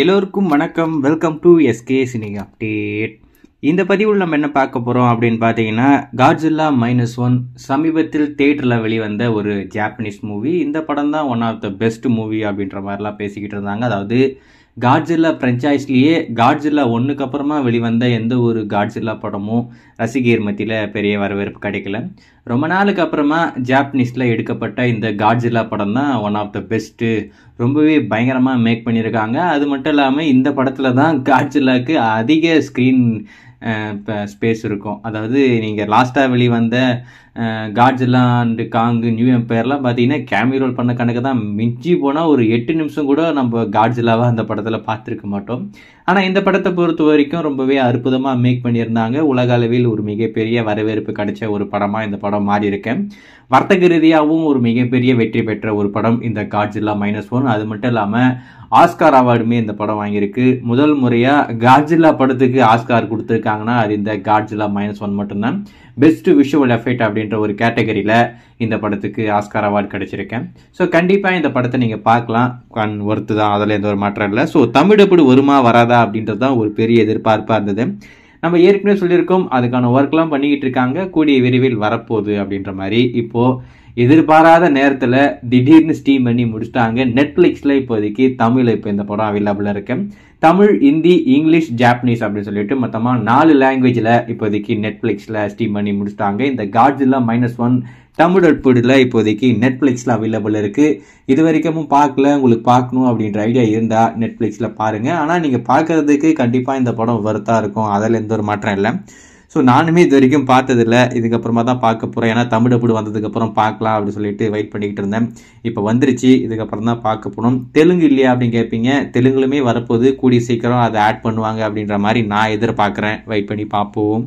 எல்லோருக்கும் வணக்கம் welcome to SK cine update இந்த பதிவில் நம்ம என்ன பார்க்க போகிறோம் அப்படின்னு பார்த்தீங்கன்னா காட்ஜில்லா மைனஸ் ஒன் சமீபத்தில் தேட்டரில் வெளிவந்த ஒரு ஜாப்பனீஸ் மூவி இந்த படம் தான் one of the best movie அப்படின்ற மாதிரிலாம் பேசிக்கிட்டு இருந்தாங்க அதாவது காட்ஜில்லா ஃப்ரெஞ்சைஸ்லேயே காட்ஜில்லா ஒன்றுக்கு அப்புறமா வெளிவந்த எந்த ஒரு காட்ஜில்லா படமும் ரசிகர் மத்தியில் பெரிய வரவேற்பு கிடைக்கல ரொம்ப நாளுக்கு அப்புறமா ஜாப்பனீஸில் எடுக்கப்பட்ட இந்த காட்ஜில்லா படம் தான் ஒன் ஆஃப் த பெஸ்ட்டு ரொம்பவே பயங்கரமாக மேக் பண்ணியிருக்காங்க அது மட்டும் இல்லாமல் இந்த படத்தில் தான் காட்ஜில்லாவுக்கு அதிக ஸ்க்ரீன் இப்போ ஸ்பேஸ் இருக்கும் அதாவது நீங்கள் லாஸ்ட்டாக வெளிவந்த காட்ஸ்லாம் அண்டு காங்கு நியூ எம்பையர்லாம் பார்த்தீங்கன்னா கேமி ரோல் பண்ண கணக்கு தான் மிஞ்சி போனால் ஒரு எட்டு நிமிஷம் கூட நம்ம காட்ஸ்லாவாக அந்த படத்தில் பார்த்துருக்க மாட்டோம் ஆனால் இந்த படத்தை பொறுத்த வரைக்கும் ரொம்பவே அற்புதமாக மேக் பண்ணியிருந்தாங்க உலக அளவில் ஒரு மிகப்பெரிய வரவேற்பு கிடைச்ச ஒரு படமாக இந்த படம் மாறி இருக்கேன் வர்த்தக ரீதியாகவும் ஒரு மிகப்பெரிய வெற்றி பெற்ற ஒரு படம் இந்த காட்ஜில்லா மைனஸ் ஒன் அது மட்டும் இல்லாமல் ஆஸ்கார் அவார்டுமே இந்த படம் வாங்கியிருக்கு முதல் முறையாக காட்ஜிலா படத்துக்கு ஆஸ்கார் கொடுத்துருக்காங்கன்னா அது இந்த காட்ஜிலா மைனஸ் ஒன் மட்டும்தான் பெஸ்ட் விஷுவல் எஃபெக்ட் அப்படின்ற ஒரு கேட்டகரியில் இந்த படத்துக்கு ஆஸ்கார் அவார்டு கிடச்சிருக்கேன் ஸோ கண்டிப்பாக இந்த படத்தை நீங்கள் பார்க்கலாம் கண் ஒருத்து தான் அதில் எந்த ஒரு மாற்றம் இல்லை ஸோ தமிழ் எப்படி வருமா வராதா அப்படின்றது தான் ஒரு பெரிய எதிர்பார்ப்பாக இருந்தது நம்ம ஏற்கனவே சொல்லியிருக்கோம் அதுக்கான ஒர்க்லாம் பண்ணிக்கிட்டு இருக்காங்க கூடிய விரைவில் வரப்போகுது அப்படின்ற மாதிரி இப்போது எதிர்பாராத நேரத்தில் திடீர்னு ஸ்டீம் பண்ணி முடிச்சிட்டாங்க நெட்ஃப்ளிக்ஸில் இப்போதைக்கு தமிழில் இப்போ இந்த படம் அவைலபிளாக இருக்கு தமிழ் இந்தி இங்கிலீஷ் ஜாப்பனீஸ் அப்படின்னு சொல்லிட்டு மொத்தமாக நாலு லாங்குவேஜில் இப்போதைக்கு நெட்ஃப்ளிக்ஸில் ஸ்டீம் பண்ணி முடிச்சிட்டாங்க இந்த காட்ஸில் மைனஸ் ஒன் தமிழ் அட்புடில் இப்போதைக்கு நெட்ஃப்ளிக்ஸில் அவைலபிள் இருக்குது இது வரைக்கும் பார்க்கல உங்களுக்கு பார்க்கணும் அப்படின்ற ஐடியா இருந்தால் நெட்ஃப்ளிக்ஸில் பாருங்கள் ஆனால் நீங்கள் பார்க்குறதுக்கு கண்டிப்பாக இந்த படம் ஒர்த்தாக இருக்கும் அதில் எந்த ஒரு மாற்றம் இல்லை ஸோ நானுமே இது வரைக்கும் பார்த்ததில்ல இதுக்கப்புறமா தான் பார்க்க போகிறேன் ஏன்னா தமிழ் அப்படி வந்ததுக்கப்புறம் பார்க்கலாம் அப்படின்னு சொல்லிட்டு வெயிட் பண்ணிக்கிட்டு இருந்தேன் இப்போ வந்துருச்சு இதுக்கப்புறம் தான் பார்க்க போகணும் தெலுங்கு இல்லையா அப்படின்னு கேட்பீங்க தெலுங்குலுமே வரப்போது கூடிய சீக்கிரம் அதை ஆட் பண்ணுவாங்க அப்படின்ற மாதிரி நான் எதிர்பார்க்குறேன் வெயிட் பண்ணி பார்ப்போம்